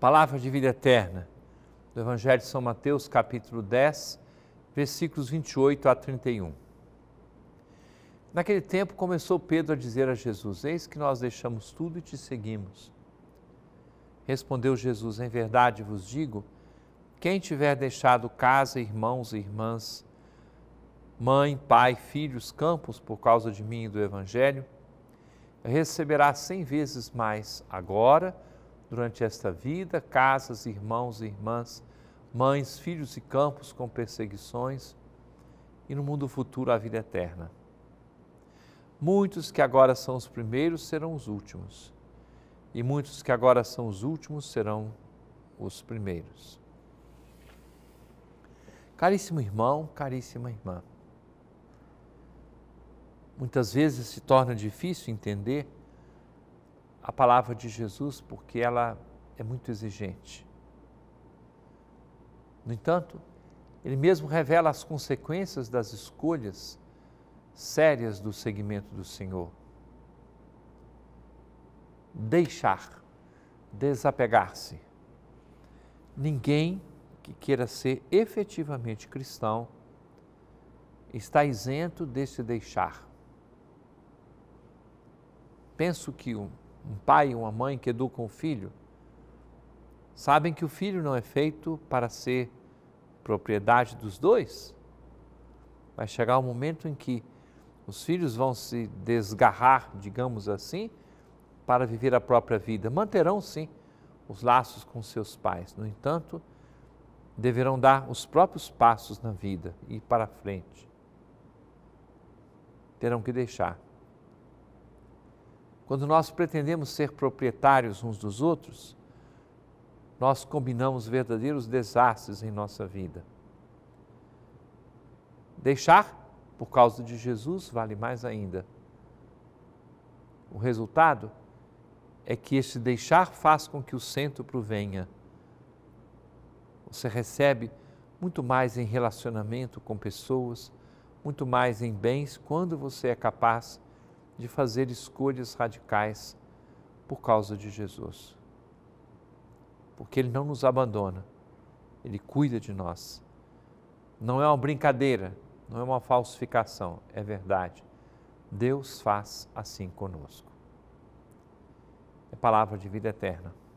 Palavra de vida eterna, do Evangelho de São Mateus, capítulo 10, versículos 28 a 31. Naquele tempo começou Pedro a dizer a Jesus: Eis que nós deixamos tudo e te seguimos. Respondeu Jesus: Em verdade vos digo, quem tiver deixado casa, irmãos e irmãs, mãe, pai, filhos, campos por causa de mim e do Evangelho, receberá cem vezes mais agora durante esta vida, casas, irmãos e irmãs, mães, filhos e campos com perseguições, e no mundo futuro a vida eterna. Muitos que agora são os primeiros serão os últimos, e muitos que agora são os últimos serão os primeiros. Caríssimo irmão, caríssima irmã, muitas vezes se torna difícil entender a palavra de Jesus porque ela é muito exigente. No entanto, ele mesmo revela as consequências das escolhas sérias do segmento do Senhor. Deixar, desapegar-se. Ninguém que queira ser efetivamente cristão está isento desse deixar. Penso que o um pai, uma mãe que educam o filho, sabem que o filho não é feito para ser propriedade dos dois. Vai chegar o um momento em que os filhos vão se desgarrar, digamos assim, para viver a própria vida. Manterão, sim, os laços com seus pais. No entanto, deverão dar os próprios passos na vida e ir para frente. Terão que deixar quando nós pretendemos ser proprietários uns dos outros, nós combinamos verdadeiros desastres em nossa vida. Deixar, por causa de Jesus, vale mais ainda. O resultado é que este deixar faz com que o centro provenha. Você recebe muito mais em relacionamento com pessoas, muito mais em bens, quando você é capaz de fazer escolhas radicais por causa de Jesus. Porque Ele não nos abandona, Ele cuida de nós. Não é uma brincadeira, não é uma falsificação, é verdade. Deus faz assim conosco. É palavra de vida eterna.